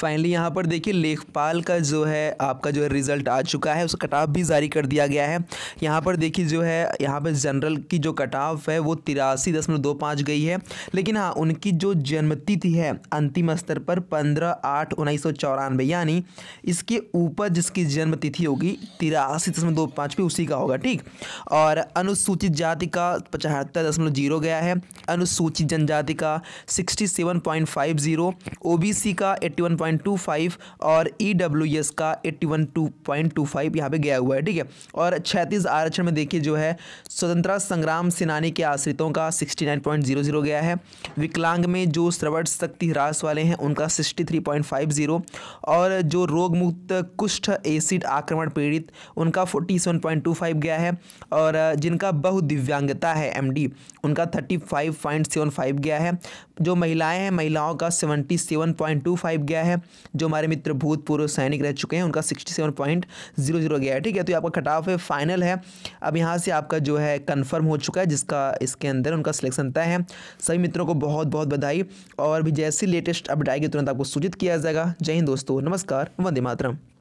finally यहाँ पर देखिए लेखपाल का जो है आपका जो है रिज़ल्ट आ चुका है उसका कटाव भी जारी कर दिया गया है यहाँ पर देखिए जो है यहाँ पर जनरल की जो कटाव है वो तिरासी दशमलव दो पाँच गई है लेकिन हाँ उनकी जो जन्मतिथि है अंतिम स्तर पर पंद्रह आठ उन्नीस सौ चौरानवे यानी इसके ऊपर जिसकी जन्मतिथि होगी तिरासी दशमलव दो पाँच भी उसी का होगा ठीक और अनुसूचित जाति का पचहत्तर दशमलव जीरो गया है अनुसूचित जनजाति का sixty seven point five zero O B C का एट्टी वन पॉइंट और ई e का 81.25 यहाँ पे गया हुआ है ठीक है और छैतीस आरक्षण में देखिए जो है स्वतंत्रता संग्राम सेनानी के आश्रितों का 69.00 गया है विकलांग में जो श्रवण शक्ति ह्रास वाले हैं उनका 63.50 और जो रोग मुक्त कुष्ठ एसिड आक्रमण पीड़ित उनका 47.25 गया है और जिनका बहुदिव्यांगता है एम उनका थर्टी गया है जो महिलाएं हैं महिलाओं का सेवेंटी गया है है जो हमारे मित्र भूतपूर्व सैनिक रह चुके हैं उनका sixty seven point zero zero गया है ठीक है तो ये आपका कट ऑफ है फाइनल है अब यहाँ से आपका जो है कन्फर्म हो चुका है जिसका इसके अंदर उनका सिलेक्शन तय है सभी मित्रों को बहुत बहुत बधाई और भी जैसी लेटेस्ट अपडेट आएगी तुरंत आपको सूचित किया जाएगा जय हिंद दोस्तों नमस्कार वंदे मातरम